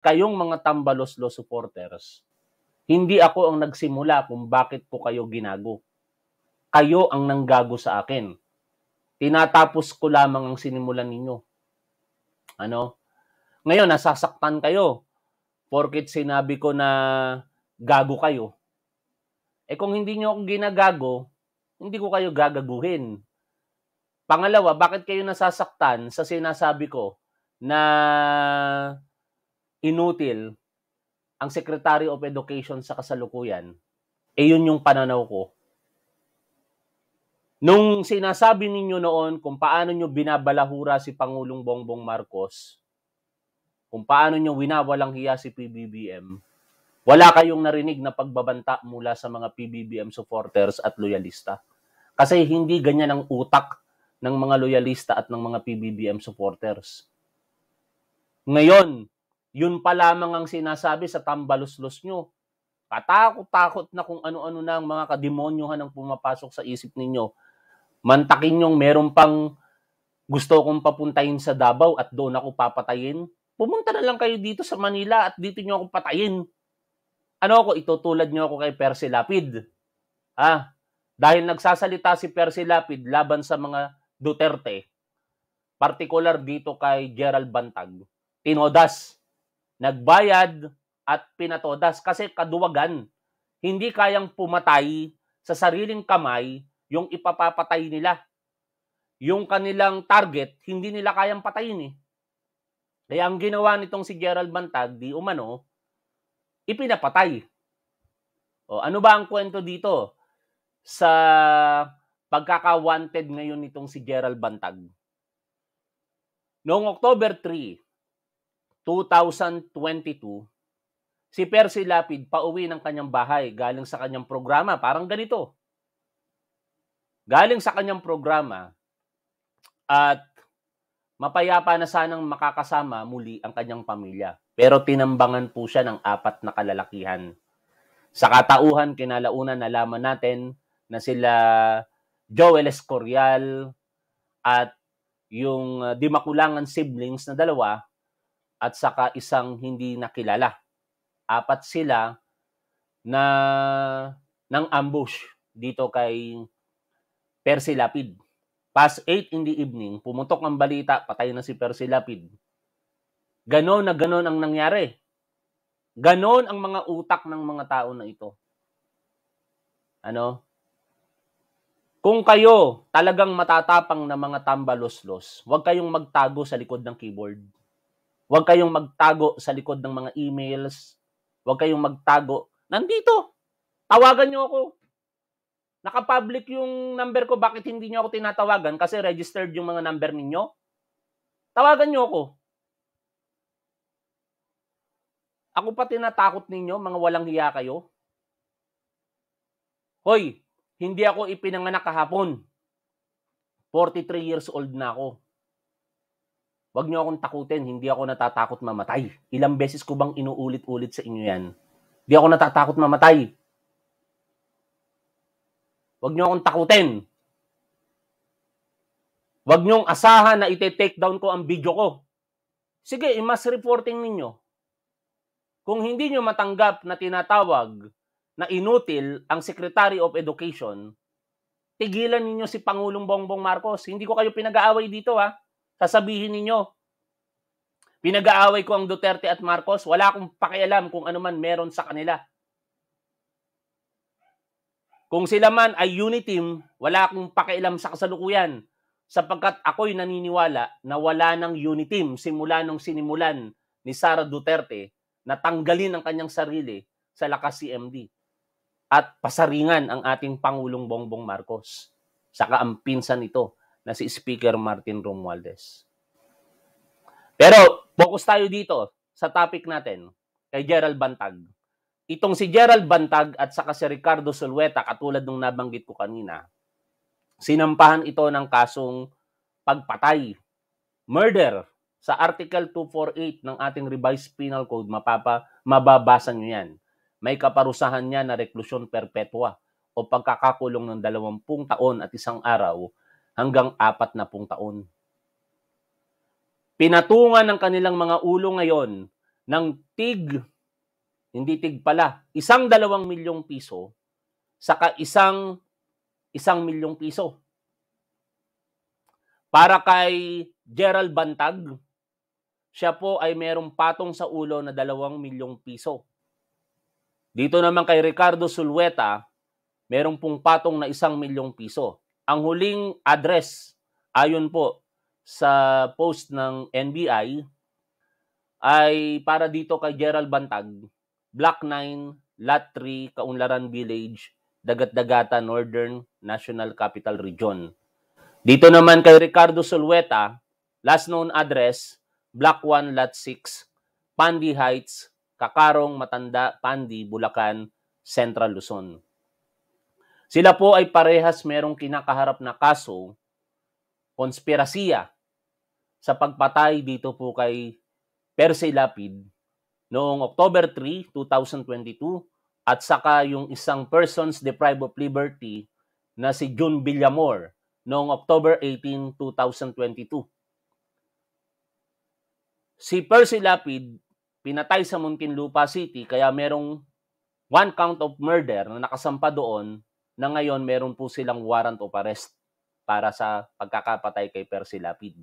kayong mga tambalos-lo supporters, hindi ako ang nagsimula kung bakit ko kayo ginago. Kayo ang nanggago sa akin. Tinatapos ko lamang ang sinimulan ninyo. Ano? Ngayon, nasasaktan kayo porkit sinabi ko na gago kayo. Eh kung hindi nyo ako ginagago, hindi ko kayo gagaguhin. Pangalawa, bakit kayo nasasaktan sa sinasabi ko na inutil ang Secretary of Education sa kasalukuyan, eh yun yung pananaw ko. Nung sinasabi ninyo noon kung paano nyo binabalahura si Pangulong Bongbong Marcos, kung paano nyo winawalang hiya si PBBM, wala kayong narinig na pagbabanta mula sa mga PBBM supporters at loyalista. Kasi hindi ganyan ang utak ng mga loyalista at ng mga PBBM supporters. Ngayon, yun pa lamang ang sinasabi sa tambaluslos nyo. Katakot-takot na kung ano-ano na ang mga kademonyohan ang pumapasok sa isip ninyo. Mantakin nyong meron pang gusto kong papuntayin sa Davao at doon ako papatayin. Pumunta na lang kayo dito sa Manila at dito nyo ako patayin. Ano ako, itutulad nyo ako kay Percy Lapid. Ha? Dahil nagsasalita si Percy Lapid laban sa mga Duterte, partikular dito kay Gerald Bantag, tinodas nagbayad at pinatodas kasi kaduwagan. Hindi kayang pumatay sa sariling kamay yung ipapapatay nila. Yung kanilang target, hindi nila kayang patayin eh. Kaya ang ginawa nitong si Gerald Bantag, di umano, ipinapatay. O ano ba ang kwento dito sa pagkaka-wanted ngayon nitong si Gerald Bantag? Noong October 3, 2022, si Percy Lapid pauwi ng kanyang bahay galing sa kanyang programa. Parang ganito. Galing sa kanyang programa at mapayapa na sanang makakasama muli ang kanyang pamilya. Pero tinambangan po siya ng apat na kalalakihan. Sa katauhan, kinalaunan nalaman natin na sila Joel Escorial at yung uh, dimakulangan siblings na dalawa at saka isang hindi nakilala. Apat sila na ng ambush dito kay Percy Lapid. Past 8 in the evening, pumutok ang balita, patay na si Percy Lapid. Ganon na ganon ang nangyari. Ganon ang mga utak ng mga tao na ito. Ano? Kung kayo talagang matatapang na mga tambaloslos, huwag kayong magtago sa likod ng keyboard Huwag kayong magtago sa likod ng mga emails. Huwag kayong magtago. Nandito. Tawagan niyo ako. Nakapublic yung number ko. Bakit hindi niyo ako tinatawagan? Kasi registered yung mga number ninyo. Tawagan niyo ako. Ako pa tinatakot ninyo, mga walang hiya kayo. Hoy, hindi ako ipinanganak kahapon. 43 years old na ako. Huwag niyo akong takutin, hindi ako natatakot mamatay. Ilang beses ko bang inuulit-ulit sa inyo yan? Hindi ako natatakot mamatay. Huwag niyo akong takutin. Huwag niyong asahan na i take down ko ang video ko. Sige, mas reporting ninyo. Kung hindi niyo matanggap na tinatawag na inutil ang Secretary of Education, tigilan ninyo si Pangulong Bongbong Marcos. Hindi ko kayo pinag-aaway dito ha. Sasabihin ninyo, pinag-aaway ko ang Duterte at Marcos, wala akong pakialam kung ano man meron sa kanila. Kung sila man ay unitim, wala akong pakialam sa kasalukuyan sapagkat ako'y naniniwala na wala ng unitim simula nung sinimulan ni Sara Duterte na tanggalin ang kanyang sarili sa lakas CMD at pasaringan ang ating Pangulong Bongbong Marcos. Saka ang pinsan nito na si Speaker Martin Romualdez. Pero focus tayo dito sa topic natin kay Gerald Bantag. Itong si Gerald Bantag at saka si Ricardo Solueta katulad nung nabanggit ko kanina, sinampahan ito ng kasong pagpatay, murder sa Article 248 ng ating revised penal code, mapapa, mababasa nyo yan. May kaparusahan niya na reklusyon perpetua o pagkakakulong ng 20 taon at isang araw hanggang apat na pung taon. Pinatungan ng kanilang mga ulo ngayon ng tig, hindi tig pala, isang dalawang milyong piso saka isang isang milyong piso. Para kay Gerald Bantag, siya po ay merong patong sa ulo na dalawang milyong piso. Dito naman kay Ricardo Sulweta, merong pong patong na isang milyong piso. Ang huling address ayon po sa post ng NBI ay para dito kay Gerald Bantag, Block 9, Lot 3, Kaunlaran Village, Dagat-Dagata, Northern National Capital Region. Dito naman kay Ricardo Solweta, last known address, Block 1, Lot 6, Pandi Heights, Kakarong, Matanda, Pandi, Bulacan, Central Luzon. Sila po ay parehas merong kinakaharap na kaso, konspirasiya sa pagpatay dito po kay Percy Lapid noong October 3, 2022 at saka yung isang persons deprived of liberty na si June Villamor noong October 18, 2022. Si Percy Lapid pinatay sa Muntinlupa City kaya merong one count of murder na nakasampa doon na ngayon meron po silang warrant of arrest para sa pagkakapatay kay Percy Lapid.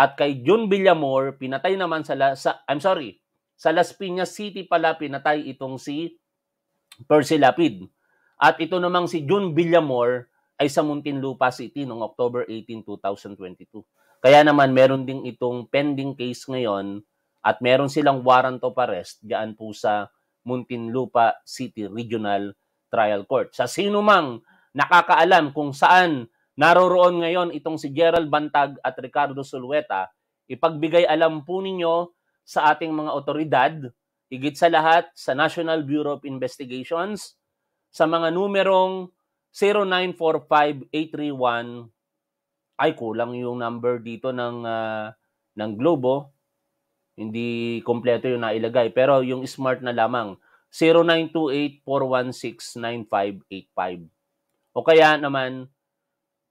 At kay John Villamor, pinatay naman sa, La, sa I'm sorry, sa Las Piñas City pala pinatay itong si Percy Lapid. At ito namang si John Villamor ay sa Muntinlupa City noong October 18, 2022. Kaya naman meron ding itong pending case ngayon at meron silang warrant of arrest diyan po sa Muntinlupa City Regional Trial Court. Sa sino mang nakakaalam kung saan naroroon ngayon itong si Gerald Bantag at Ricardo Sulweta, ipagbigay alam po ninyo sa ating mga otoridad, higit sa lahat sa National Bureau of Investigations, sa mga numerong 0945831 ay kulang yung number dito ng uh, ng Globo. Oh. Hindi kompleto yung nailagay pero yung smart na lamang 0928-416-9585. O kaya naman,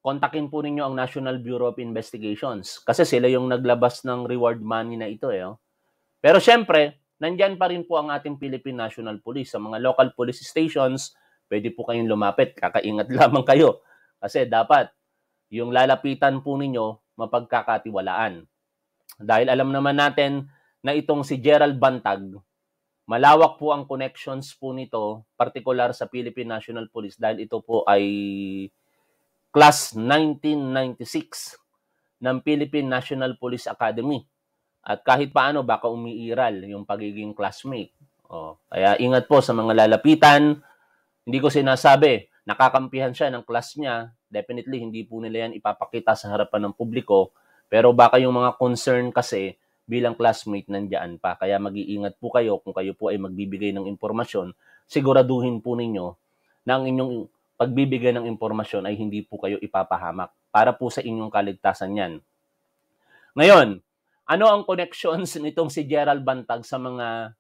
kontakin po ninyo ang National Bureau of Investigations kasi sila yung naglabas ng reward money na ito. Eh, oh. Pero syempre, nandyan pa rin po ang ating Philippine National Police. Sa mga local police stations, pwede po kayong lumapit. Kakaingat lamang kayo kasi dapat yung lalapitan po ninyo mapagkakatiwalaan. Dahil alam naman natin na itong si Gerald Bantag, Malawak po ang connections po nito, partikular sa Philippine National Police dahil ito po ay class 1996 ng Philippine National Police Academy. At kahit paano baka umiiral yung pagiging classmate. Oh, kaya ingat po sa mga lalapitan. Hindi ko sinasabi, nakakampihan siya ng class niya. Definitely hindi po nila yan ipapakita sa harapan ng publiko. Pero baka yung mga concern kasi bilang classmate nandiyan pa. Kaya mag-iingat po kayo kung kayo po ay magbibigay ng impormasyon, siguraduhin po ninyo na ang inyong pagbibigay ng impormasyon ay hindi po kayo ipapahamak para po sa inyong kaligtasan yan. Ngayon, ano ang connections nitong si Gerald Bantag sa mga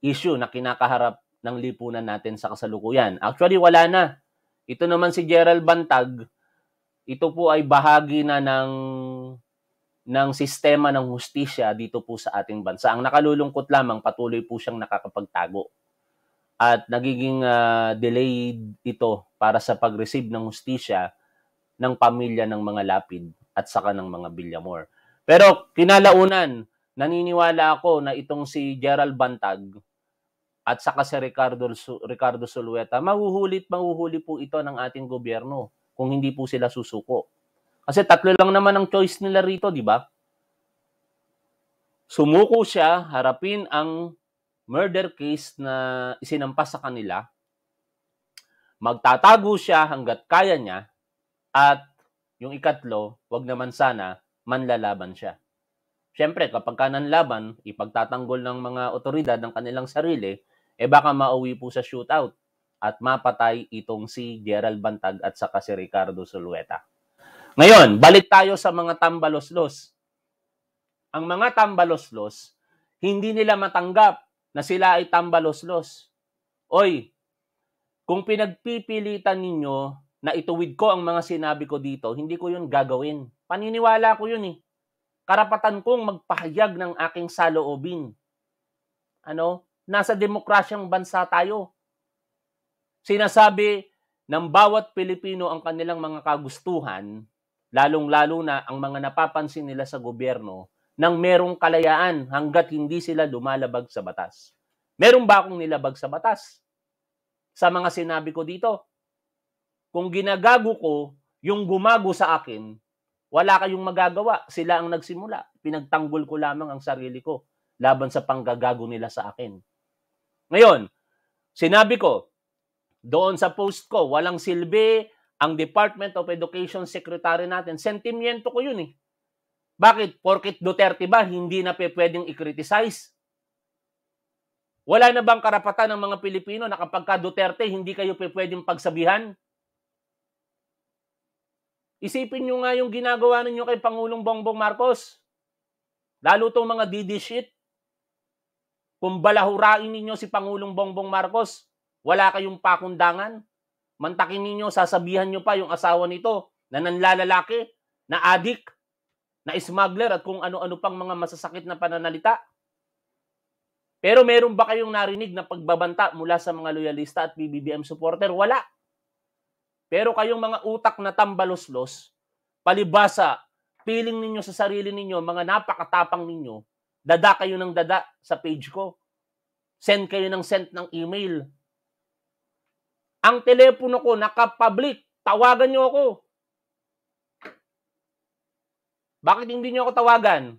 issue na kinakaharap ng lipunan natin sa kasalukuyan? Actually, wala na. Ito naman si Gerald Bantag, ito po ay bahagi na ng ng sistema ng hustisya dito po sa ating bansa. Ang nakalulungkot lamang patuloy po siyang nakakapagtago. At nagiging uh, delayed ito para sa pag-receive ng hustisya ng pamilya ng mga Lapid at saka ng mga Villamor. Pero kinalaunan, naniniwala ako na itong si Gerald Bantag at saka si Ricardo, Ricardo Solueta, mahuhulit, mahuhuli po ito ng ating gobyerno kung hindi po sila susuko. Kasi tatlo lang naman ang choice nila rito, di ba? Sumuko siya, harapin ang murder case na isinampas sa kanila. Magtatago siya hanggat kaya niya. At yung ikatlo, wag naman sana, manlalaban siya. Siyempre, kapag ka nanlaban, ipagtatanggol ng mga otoridad ng kanilang sarili, eh baka mauwi po sa shootout at mapatay itong si Gerald Bantag at saka si Ricardo Solueta. Ngayon, balik tayo sa mga tambaloslos. Ang mga tambaloslos, hindi nila matanggap na sila ay tambaloslos. Oy, kung pinagpipilitan ninyo na ituwid ko ang mga sinabi ko dito, hindi ko yun gagawin. Paniniwala ko yun eh. Karapatan kong magpahayag ng aking saloobin. Ano? Nasa demokrasyang bansa tayo. Sinasabi ng bawat Pilipino ang kanilang mga kagustuhan lalong-lalo na ang mga napapansin nila sa gobyerno nang merong kalayaan hanggat hindi sila lumalabag sa batas. Meron ba akong nilabag sa batas? Sa mga sinabi ko dito, kung ginagago ko yung gumago sa akin, wala kayong magagawa. Sila ang nagsimula. Pinagtanggol ko lamang ang sarili ko laban sa panggagago nila sa akin. Ngayon, sinabi ko, doon sa post ko, walang silbi, ang Department of Education Secretary natin, sentimiento ko yun eh. Bakit? Porkit Duterte ba hindi na pwedeng i-criticize? Wala na bang karapatan ng mga Pilipino na kapag ka Duterte, hindi kayo pwedeng pagsabihan? Isipin nyo nga yung ginagawa ninyo kay Pangulong Bongbong Marcos. Lalo tong mga DD shit. Kung balahurain ninyo si Pangulong Bongbong Marcos, wala kayong pakundangan. Mantakin ninyo, sasabihan nyo pa yung asawa nito na nanlalalaki, na adik, na smuggler at kung ano-ano pang mga masasakit na pananalita. Pero meron ba kayong narinig na pagbabanta mula sa mga loyalista at BBBM supporter? Wala. Pero kayong mga utak na tambaloslos, palibasa, piling ninyo sa sarili ninyo, mga napakatapang ninyo, dada kayo ng dada sa page ko. Send kayo ng send ng email. Ang telepono ko naka-public. Tawagan niyo ako. Bakit hindi niyo ako tawagan?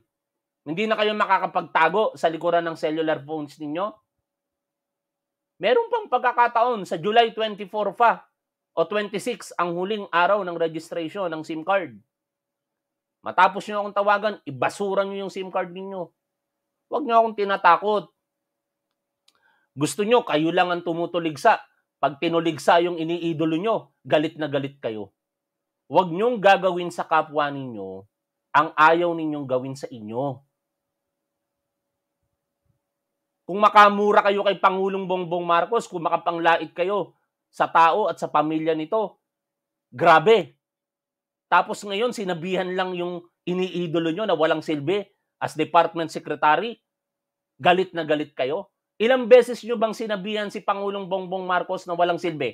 Hindi na kayo makakapagtago sa likuran ng cellular phones ninyo? Meron pang pagkakataon sa July 24 pa o 26 ang huling araw ng registration ng SIM card. Matapos nyo akong tawagan, ibasura nyo yung SIM card ninyo. Huwag nyo akong tinatakot. Gusto nyo, kayo lang ang tumutuligsa. Pag pinuligsa yung iniidolo nyo, galit na galit kayo. Huwag nyong gagawin sa kapwa ninyo ang ayaw ninyong gawin sa inyo. Kung makamura kayo kay Pangulong Bongbong Marcos, kung makapanglait kayo sa tao at sa pamilya nito, grabe. Tapos ngayon, sinabihan lang yung iniidolo nyo na walang silbi as department secretary, galit na galit kayo. Ilang beses nyo bang sinabihan si Pangulong Bongbong Marcos na walang silbi?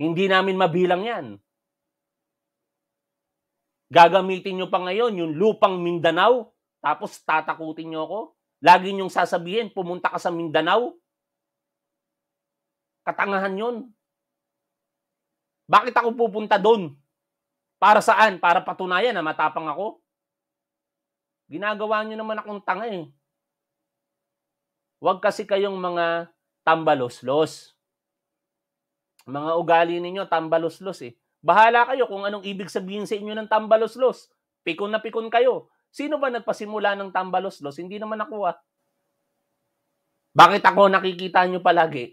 Hindi namin mabilang yan. Gagamitin nyo pa ngayon yung lupang Mindanao, tapos tatakutin nyo ako? Lagi nyong sasabihin, pumunta ka sa Mindanao? Katangahan yon. Bakit ako pupunta doon? Para saan? Para patunayan na matapang ako? Ginagawa nyo naman akong tanga eh. Huwag kasi kayong mga tambalos-los. Mga ugali ninyo, tambalos-los eh. Bahala kayo kung anong ibig sabihin sa inyo ng tambalos-los. Pikon na pikon kayo. Sino ba nagpasimula ng tambalos-los? Hindi naman ako ah. Bakit ako nakikita nyo palagi?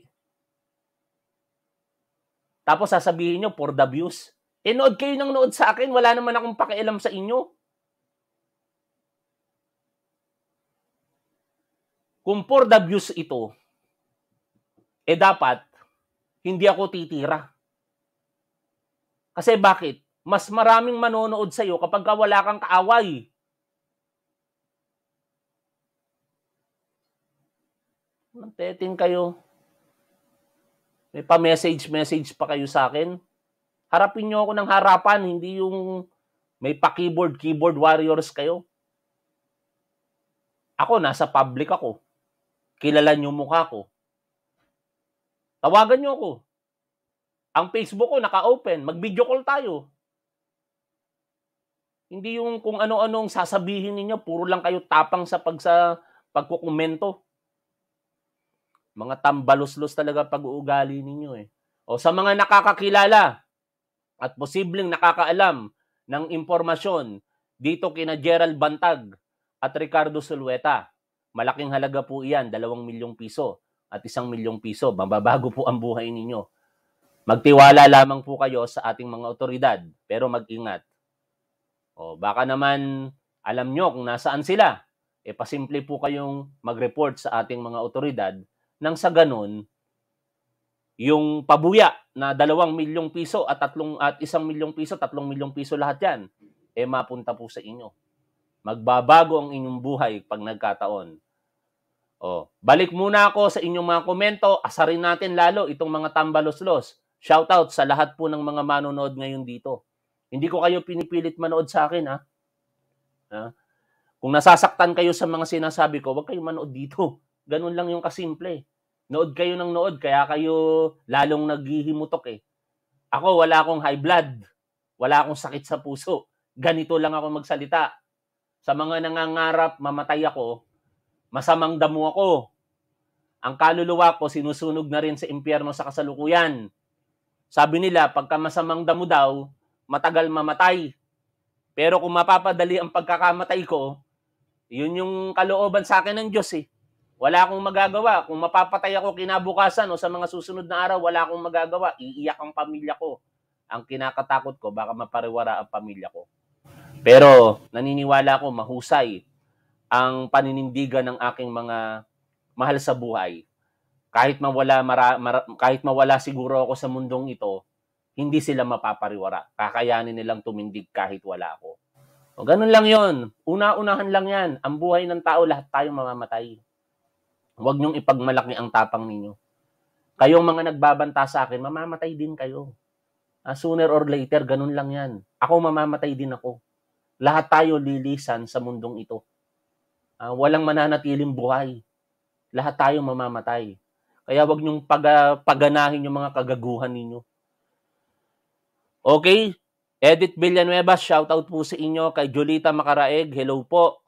Tapos sasabihin nyo, for the views. E kayo ng nood sa akin, wala naman akong pakialam sa inyo. Kung for the views ito, eh dapat, hindi ako titira. Kasi bakit? Mas maraming manonood sa'yo kapag wala kang kaaway. Magteting kayo. May pa-message-message pa kayo sa akin. Harapin nyo ako ng harapan, hindi yung may pa-keyboard, keyboard warriors kayo. Ako, nasa public ako kilala niyo mukha ko. Tawagan niyo ako. Ang Facebook ko naka-open, mag-video call tayo. Hindi yung kung ano-anong sasabihin niyo, puro lang kayo tapang sa pagsa sa pagkukomento. Mga tambalos-los talaga pag-uugali ninyo eh. O sa mga nakakakilala at posibleng nakakaalam ng impormasyon dito kina Gerald Bantag at Ricardo Sulweta. Malaking halaga po iyan, 2 milyong piso at 1 milyong piso. Mababago po ang buhay ninyo. Magtiwala lamang po kayo sa ating mga otoridad, pero mag-ingat. O baka naman alam nyo kung nasaan sila. E pasimple po kayong mag-report sa ating mga otoridad nang sa ganun, yung pabuya na 2 milyong piso at tatlong at 1 milyong piso, 3 milyong piso lahat yan, eh mapunta po sa inyo. Magbabago ang inyong buhay pag nagkataon. Oh, balik muna ako sa inyong mga komento. Asarin natin lalo itong mga tambalos-los. Shoutout sa lahat po ng mga manonood ngayon dito. Hindi ko kayo pinipilit manood sa akin, ha? ha? Kung nasasaktan kayo sa mga sinasabi ko, huwag kayong manood dito. Ganun lang yung kasimple. Nood kayo ng nood, kaya kayo lalong naghihimutok eh. Ako, wala akong high blood. Wala akong sakit sa puso. Ganito lang ako magsalita sa mga nangangarap mamatay ako, masamang damo ako. Ang kaluluwa ko sinusunog na rin sa impyerno sa kasalukuyan. Sabi nila, pagka masamang damo daw, matagal mamatay. Pero kung mapapadali ang pagkakamatay ko, yun yung kalooban sa akin ng Diyos eh. Wala akong magagawa. Kung mapapatay ako kinabukasan o sa mga susunod na araw, wala akong magagawa. Iiyak ang pamilya ko. Ang kinakatakot ko, baka mapariwara ang pamilya ko. Pero naniniwala ako mahusay ang paninindigan ng aking mga mahal sa buhay. Kahit mawala mara, mara, kahit mawala siguro ako sa mundong ito, hindi sila mapapariwara. Kakayanin nilang tumindig kahit wala ako. O ganun lang 'yon. Una-unahan lang 'yan. Ang buhay ng tao lahat tayo mamamatay. Huwag niyong ipagmalaki ang tapang ninyo. Kayong mga nagbabanta sa akin, mamamatay din kayo. Ah, sooner or later, ganun lang 'yan. Ako mamamatay din ako lahat tayo lilisan sa mundong ito. Uh, walang mananatiling buhay. Lahat tayo mamamatay. Kaya wag niyong pag, paganahin yung mga kagaguhan ninyo. Okay? Edit Villanueva, shoutout po sa inyo. Kay Julita Makaraeg, hello po.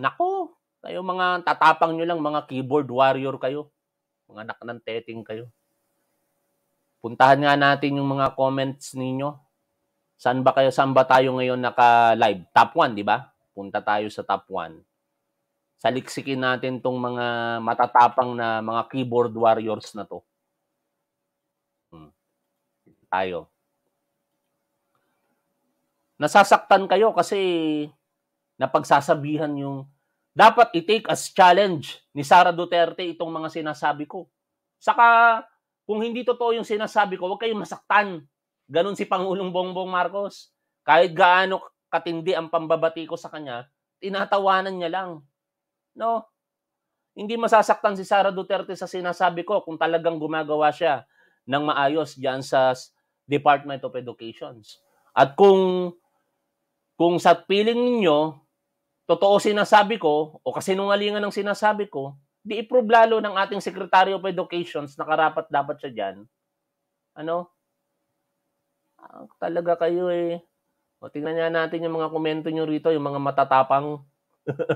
Nako, kayo mga tatapang nyo lang, mga keyboard warrior kayo. Mga anak ng teting kayo. Puntahan nga natin yung mga comments ninyo. Saan ba kayo, saan ba tayo ngayon naka-live? Top 1, di ba? Punta tayo sa top 1. Saliksikin natin tong mga matatapang na mga keyboard warriors na to. Hmm. Tayo. Nasasaktan kayo kasi napagsasabihan yung dapat i-take as challenge ni Sara Duterte itong mga sinasabi ko. Saka kung hindi totoo yung sinasabi ko, huwag kayong masaktan. Ganon si Pangulong Bongbong Marcos. Kahit gaano katindi ang pambabati ko sa kanya, tinatawanan niya lang. No? Hindi masasaktan si Sara Duterte sa sinasabi ko kung talagang gumagawa siya ng maayos diyan sa Department of Education. At kung kung sa piling ninyo totoo sinasabi ko o kasinungalingan ang sinasabi ko, di i-prove lalo ng ating Secretary of Education na karapat dapat siya diyan. Ano? Talaga kayo eh. O, tingnan nga natin yung mga komento nyo rito, yung mga matatapang,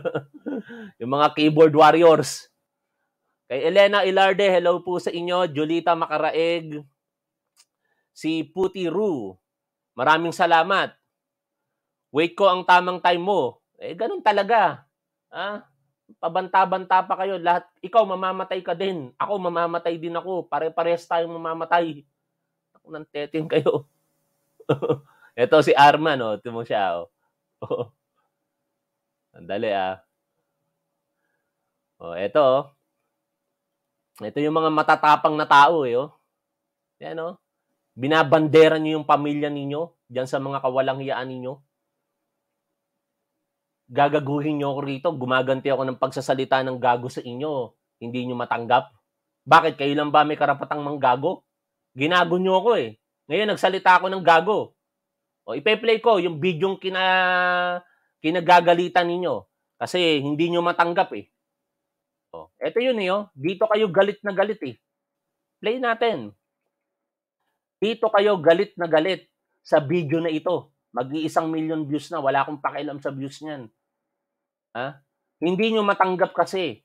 yung mga keyboard warriors. Kay Elena Ilarde, hello po sa inyo. Julita Makaraeg, si Puti Ru, maraming salamat. Wait ko ang tamang time mo. Eh, ganun talaga. Ha? Pabanta-banta pa kayo. Lahat, ikaw mamamatay ka din. Ako mamamatay din ako. Pare-pares tayong mamamatay. Ako nang teting kayo. Ito si Arman, oh. Ito mo siya, oh. oh. Andali, ah. Oh, ito, oh. Ito yung mga matatapang na tao, eh, oh. Yan, oh. Binabandera niyo yung pamilya ninyo diyan sa mga kawalang hiyaan ninyo. Gagaguhin niyo ako rito. Gumaganti ako ng pagsasalita ng gago sa inyo. Oh. Hindi niyo matanggap. Bakit? Kayo lang ba may karapatang manggago? Ginago niyo ako eh. Ngayon, nagsalita ako ng gago. O, ipe-play ko yung video kina, kinagagalitan ninyo. Kasi hindi nyo matanggap eh. O, eto yun eh. Oh. Dito kayo galit na galit eh. Play natin. Dito kayo galit na galit sa video na ito. Mag-iisang million views na. Wala akong pakialam sa views niyan. Ha? Hindi nyo matanggap kasi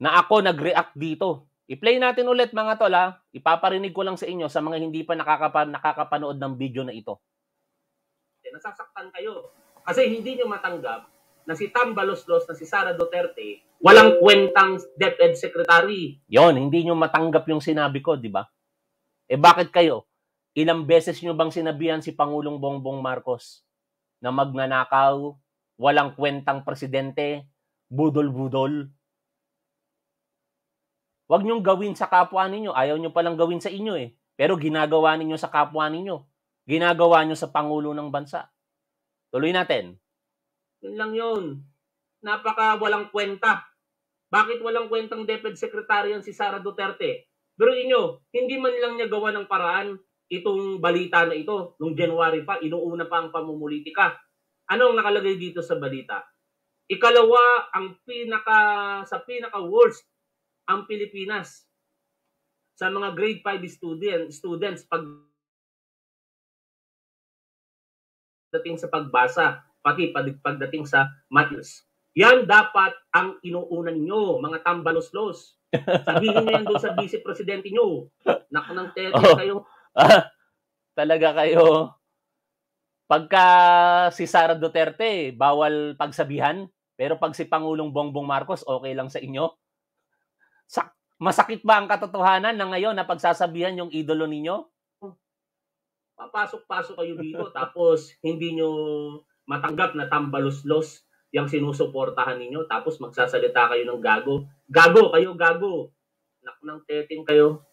na ako nag-react dito I-play natin ulit mga tol ha. Ipaparinig ko lang sa inyo sa mga hindi pa nakakapa- nakakapanood ng video na ito. Nasasaktan kayo kasi hindi nyo matanggap na si Tam Baloslos na si Sara Duterte walang kwentang DepEd Secretary. Yon, hindi nyo matanggap yung sinabi ko, di ba? Eh bakit kayo? Ilang beses nyo bang sinabihan si Pangulong Bongbong Marcos na magnanakaw, walang kwentang presidente, budol-budol, Huwag niyong gawin sa kapwa ninyo. Ayaw niyo palang gawin sa inyo eh. Pero ginagawa ninyo sa kapwa ninyo. Ginagawa niyo sa Pangulo ng Bansa. Tuloy natin. Yun lang yun. Napaka walang kwenta. Bakit walang kwentang DepEd Secretaryan si Sara Duterte? Pero inyo, hindi man lang niya gawa ng paraan itong balita na ito. Nung January pa, inuuna pa ang pamumulitika. Ano ang nakalagay dito sa balita? Ikalawa ang pinaka sa pinaka worst ang Pilipinas sa mga grade 5 student, students pag dating sa pagbasa, pati pagdating sa maths. Yan dapat ang inuunan nyo, mga tambalos-los. Sabihin nyo yan doon sa vice presidente nyo. Naku ng tete oh. kayo. Ah, talaga kayo. Pagka si Sara Duterte, bawal pagsabihan. Pero pag si Pangulong Bongbong Marcos, okay lang sa inyo. Sak- masakit ba ang katotohanan na ngayon na pagsasabihan yung idolo ninyo? Oh. Papasok-pasok kayo dito tapos hindi nyo matanggap na tambalos-los yung sinusuportahan ninyo tapos magsasalita kayo ng gago. Gago kayo, gago. Nak ng teting kayo.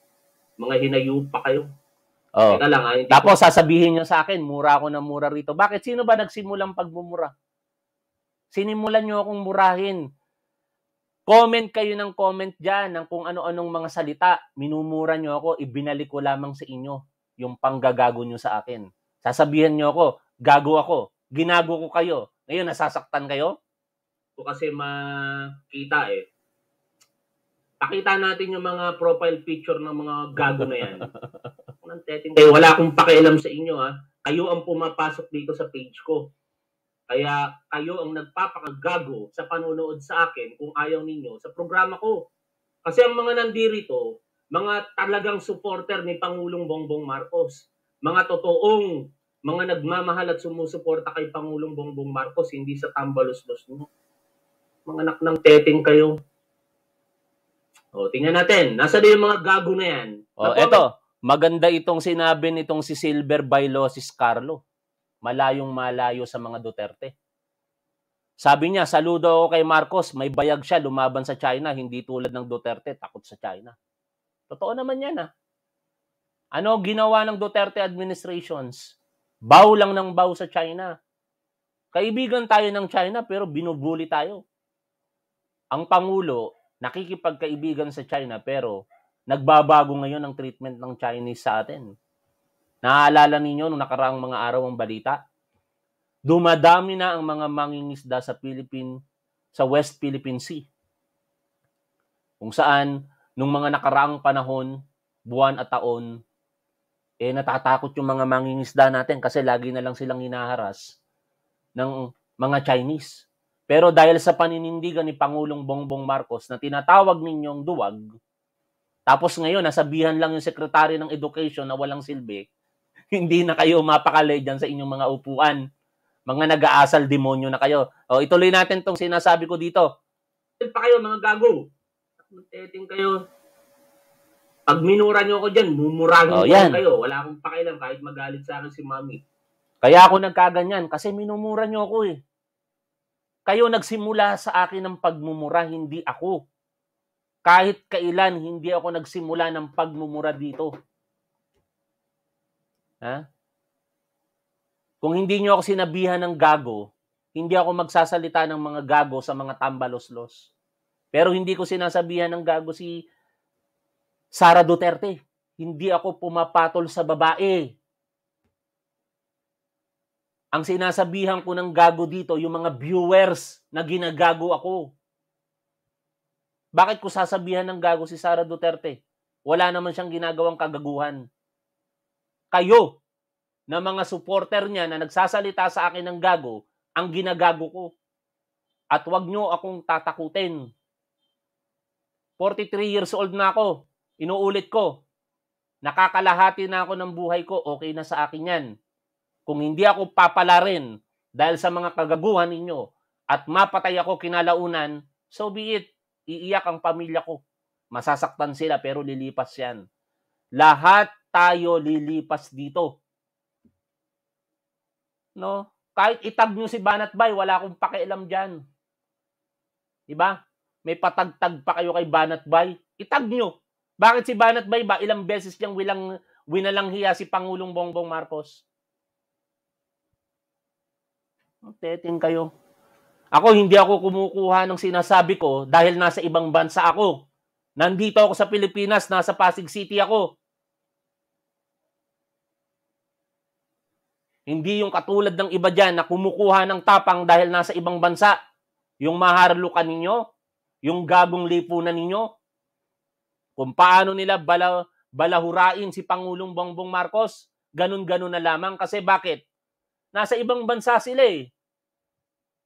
Mga pa kayo. Oh. Teka lang, ha, ah, Tapos ko... sasabihin nyo sa akin, mura ako na mura rito. Bakit? Sino ba nagsimulang pagmumura? Sinimulan nyo akong murahin. Comment kayo ng comment dyan ng kung ano-anong mga salita. Minumura nyo ako, ibinalik ko lamang sa inyo yung panggagago nyo sa akin. Sasabihan nyo ako, gago ako, ginago ko kayo. Ngayon, nasasaktan kayo? O kasi makita eh. Pakita natin yung mga profile picture ng mga gago na yan. Kung ang teting eh, wala akong pakialam sa inyo ha. Ah. Kayo ang pumapasok dito sa page ko. Kaya kayo ang nagpapakagago sa panonood sa akin kung ayaw ninyo sa programa ko. Kasi ang mga nandirito, mga talagang supporter ni Pangulong Bongbong Marcos. Mga totoong mga nagmamahal at sumusuporta kay Pangulong Bongbong Marcos, hindi sa tambalos-los mo. Mga anak ng teteng kayo. O, tingnan natin. Nasa na yung mga gago na yan? O, eto. Maganda itong sinabi nitong si Silver Bailosis Carlo malayong malayo sa mga Duterte. Sabi niya, saludo ako kay Marcos, may bayag siya, lumaban sa China, hindi tulad ng Duterte, takot sa China. Totoo naman yan ha. Ah. Ano ginawa ng Duterte administrations? Baw lang ng baw sa China. Kaibigan tayo ng China pero binubuli tayo. Ang Pangulo, nakikipagkaibigan sa China pero nagbabago ngayon ang treatment ng Chinese sa atin. Naaalala ninyo nung nakaraang mga araw ang balita? Dumadami na ang mga mangingisda sa Philippine sa West Philippine Sea. Kung saan nung mga nakaraang panahon, buwan at taon, eh natatakot yung mga mangingisda natin kasi lagi na lang silang hinaharas ng mga Chinese. Pero dahil sa paninindigan ni Pangulong Bongbong Marcos na tinatawag ninyong duwag, tapos ngayon nasabihan lang yung sekretary ng education na walang silbi, hindi na kayo mapakalay dyan sa inyong mga upuan. Mga nag-aasal demonyo na kayo. O, ituloy natin tong sinasabi ko dito. Pa kayo mga gago. Teting kayo. Pag minura nyo ako dyan, mumurangin oh, yan. kayo. Wala akong pakialam kahit magalit sa akin si mami. Kaya ako nagkaganyan kasi minumura nyo ako eh. Kayo nagsimula sa akin ng pagmumura, hindi ako. Kahit kailan, hindi ako nagsimula ng pagmumura dito. Ha? Kung hindi nyo ako sinabihan ng gago, hindi ako magsasalita ng mga gago sa mga tambaloslos. Pero hindi ko sinasabihan ng gago si Sara Duterte. Hindi ako pumapatol sa babae. Ang sinasabihan ko ng gago dito, yung mga viewers na ginagago ako. Bakit ko sasabihan ng gago si Sara Duterte? Wala naman siyang ginagawang kagaguhan kayo na mga supporter niya na nagsasalita sa akin ng gago ang ginagago ko. At wag nyo akong tatakutin. 43 years old na ako. Inuulit ko. Nakakalahati na ako ng buhay ko. Okay na sa akin yan. Kung hindi ako papala rin dahil sa mga kagaguhan ninyo at mapatay ako kinalaunan, so be it. Iiyak ang pamilya ko. Masasaktan sila pero lilipas yan. Lahat tayo lilipas dito. No? Kahit itag nyo si Banat Bay, wala akong pakialam dyan. Diba? May patagtag pa kayo kay Banat Bay. Itag nyo. Bakit si Banat Bay ba ilang beses niyang wilang, hiya si Pangulong Bongbong Marcos? Teting kayo. Ako, hindi ako kumukuha ng sinasabi ko dahil nasa ibang bansa ako. Nandito ako sa Pilipinas, nasa Pasig City ako. Hindi yung katulad ng iba dyan na kumukuha ng tapang dahil nasa ibang bansa. Yung maharlukan ninyo, yung gagong lipunan ninyo, kung paano nila bala, balahurain si Pangulong Bongbong Marcos, ganun-ganun na lamang. Kasi bakit? Nasa ibang bansa sila eh.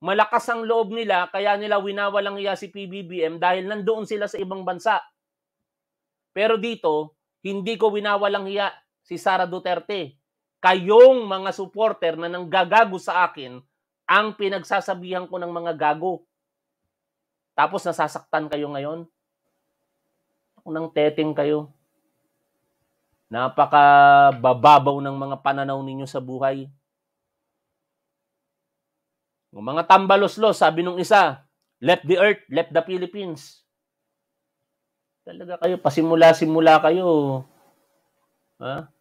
Malakas ang loob nila, kaya nila winawalang iya si PBBM dahil nandoon sila sa ibang bansa. Pero dito, hindi ko winawalang iya si Sara Duterte kayong mga supporter na nanggagago sa akin ang pinagsasabihan ko ng mga gago. Tapos nasasaktan kayo ngayon. Unang teteng kayo. Napaka bababaw ng mga pananaw ninyo sa buhay. Yung mga tambaloslos, sabi nung isa, left the earth, left the Philippines. Talaga kayo, pasimula-simula kayo. Ha?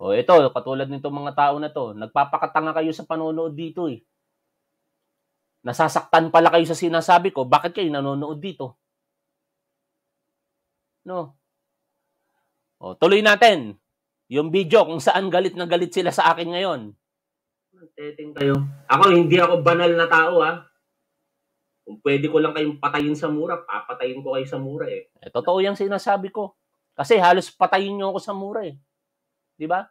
O oh, ito, katulad nitong mga tao na to, nagpapakatanga kayo sa panonood dito eh. Nasasaktan pala kayo sa sinasabi ko, bakit kayo nanonood dito? No. O, oh, tuloy natin. Yung video kung saan galit na galit sila sa akin ngayon. Magteteng kayo. Ako, hindi ako banal na tao ha. Ah. Kung pwede ko lang kayong patayin sa mura, papatayin ko kayo sa mura eh. eh totoo yung sinasabi ko. Kasi halos patayin nyo ako sa mura eh. Di ba?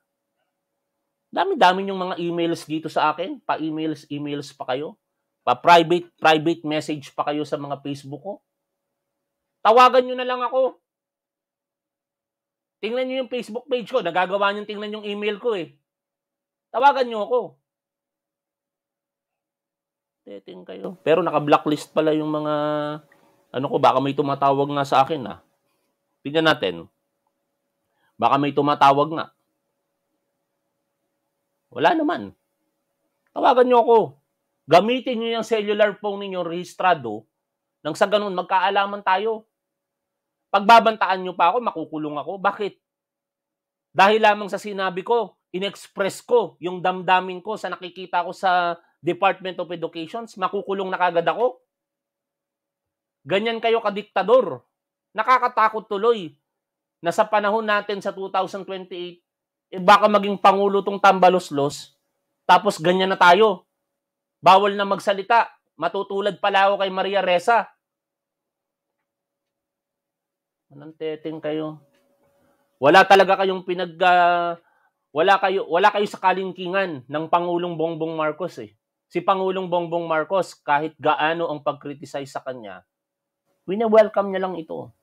Dami-dami yung mga emails dito sa akin. Pa-emails, emails pa kayo. Pa-private, private message pa kayo sa mga Facebook ko. Tawagan nyo na lang ako. Tingnan nyo yung Facebook page ko. Nagagawa nyo tingnan yung email ko eh. Tawagan nyo ako. Dating kayo. Pero naka-blacklist pala yung mga... Ano ko, baka may tumatawag nga sa akin ah. Tingnan natin. Baka may tumatawag nga. Wala naman. Tawagan nyo ako. Gamitin nyo yung cellular phone ninyo rehistrado nang sa ganun magkaalaman tayo. Pagbabantaan nyo pa ako, makukulong ako. Bakit? Dahil lamang sa sinabi ko, inexpress ko yung damdamin ko sa nakikita ko sa Department of Education, makukulong na kagad ako. Ganyan kayo kadiktador. Nakakatakot tuloy na sa panahon natin sa 2028, eh baka maging pangulo tong tambaloslos, tapos ganyan na tayo. Bawal na magsalita. Matutulad pala ako kay Maria Reza. Anong teteng kayo? Wala talaga kayong pinag... Uh, wala kayo wala kayo sa kalingkingan ng Pangulong Bongbong Marcos eh. Si Pangulong Bongbong Marcos kahit gaano ang pag-criticize sa kanya, wina-welcome niya lang ito.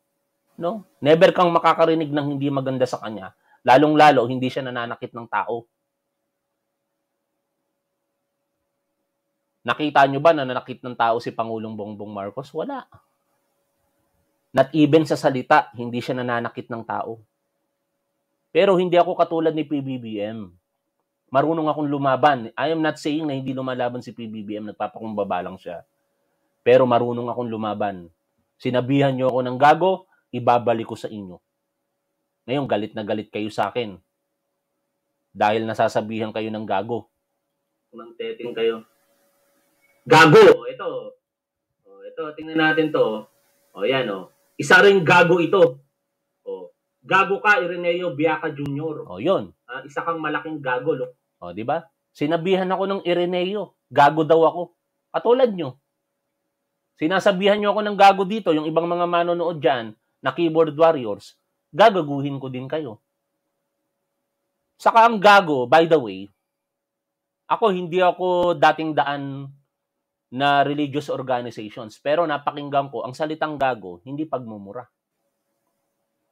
No? Never kang makakarinig ng hindi maganda sa kanya. Lalong-lalo, hindi siya nananakit ng tao. Nakita nyo ba na nanakit ng tao si Pangulong Bongbong Marcos? Wala. Not even sa salita, hindi siya nananakit ng tao. Pero hindi ako katulad ni PBBM. Marunong akong lumaban. I am not saying na hindi lumalaban si PBBM, nagpapakumbaba lang siya. Pero marunong akong lumaban. Sinabihan niyo ako ng gago, ibabalik ko sa inyo. Ngayon, galit na galit kayo sa akin. Dahil nasasabihan kayo ng gago. Nang tetting kayo. Gago! O, ito. O, ito, tingnan natin to. O, yan, o. Isa rin gago ito. O, gago ka, Ireneo Biaca Jr. O, yun. Uh, isa kang malaking gago, lo. O, di ba? Sinabihan ako ng Ireneo. Gago daw ako. Katulad nyo. Sinasabihan nyo ako ng gago dito, yung ibang mga manonood dyan, na keyboard warriors, gagaguhin ko din kayo. Saka ang gago, by the way, ako hindi ako dating daan na religious organizations, pero napakinggan ko, ang salitang gago, hindi pagmumura.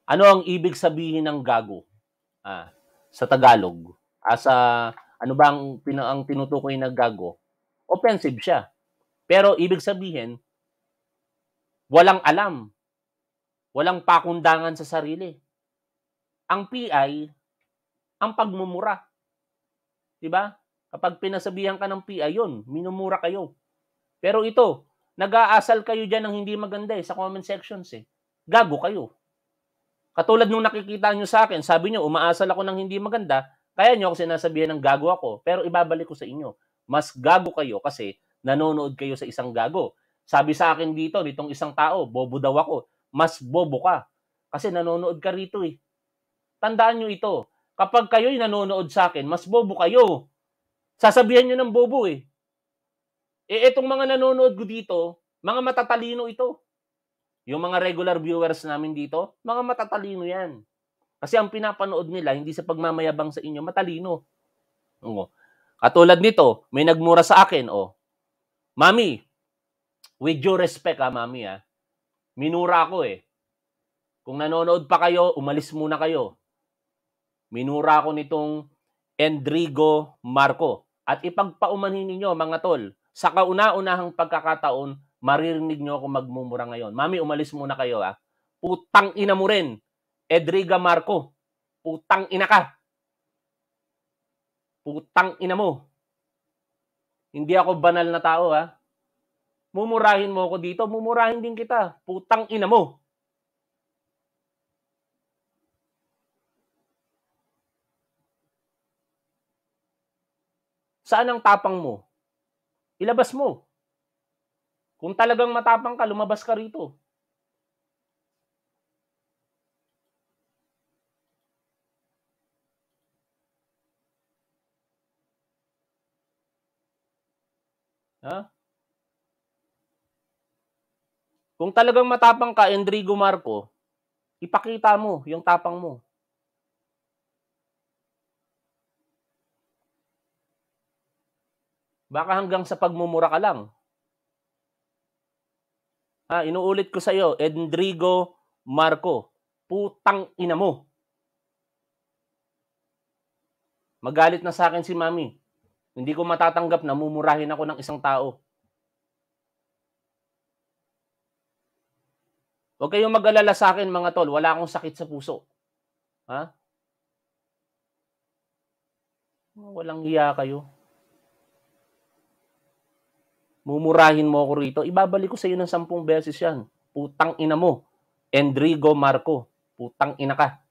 Ano ang ibig sabihin ng gago ah, sa Tagalog? As ah, a, ano ba ang, ang tinutukoy na gago? Offensive siya. Pero ibig sabihin, walang alam Walang pakundangan sa sarili. Ang PI, ang pagmumura. 'Di ba? Kapag pinasabihan ka ng PI 'yon, minumura kayo. Pero ito, nag-aasal kayo diyan ng hindi maganda eh, sa comment sections eh. Gago kayo. Katulad nung nakikita nyo sa akin, sabi nyo, umaasal ako ng hindi maganda, kaya nyo ako sinasabihan ng gago ako, pero ibabalik ko sa inyo. Mas gago kayo kasi nanonood kayo sa isang gago. Sabi sa akin dito, nitong isang tao, bobo daw ako mas bobo ka. Kasi nanonood ka rito eh. Tandaan nyo ito. Kapag kayo'y nanonood sa akin, mas bobo kayo. Sasabihan nyo ng bobo eh. E eh, itong mga nanonood ko dito, mga matatalino ito. Yung mga regular viewers namin dito, mga matatalino yan. Kasi ang pinapanood nila, hindi sa pagmamayabang sa inyo, matalino. Oo. Katulad nito, may nagmura sa akin, oh. Mami, with due respect ha, ah, mami ha. Ah. Minura ko eh. Kung nanonood pa kayo, umalis muna kayo. Minura ko nitong Endrigo Marco. At ipagpaumanhin ninyo mga tol, sa kauna-unahang pagkakataon, maririnig nyo ako magmumura ngayon. Mami, umalis muna kayo ah. Putang ina mo rin, Edriga Marco. Putang ina ka. Putang ina mo. Hindi ako banal na tao ah. Mumurahin mo ako dito, mumurahin din kita. Putang ina mo. Saan ang tapang mo? Ilabas mo. Kung talagang matapang ka, lumabas ka rito. Ha? Kung talagang matapang ka, Endrigo Marco, ipakita mo yung tapang mo. Baka hanggang sa pagmumura ka lang. Ha, inuulit ko sa iyo, Endrigo Marco, putang ina mo. Magalit na sa akin si Mami. Hindi ko matatanggap na mumurahin ako ng isang tao. Huwag kayong mag-alala sa akin mga tol. Wala akong sakit sa puso. Ha? Walang hiya kayo. Mumurahin mo ako rito. Ibabalik ko sa iyo ng sampung beses yan. Putang ina mo. Endrigo Marco. Putang ina ka.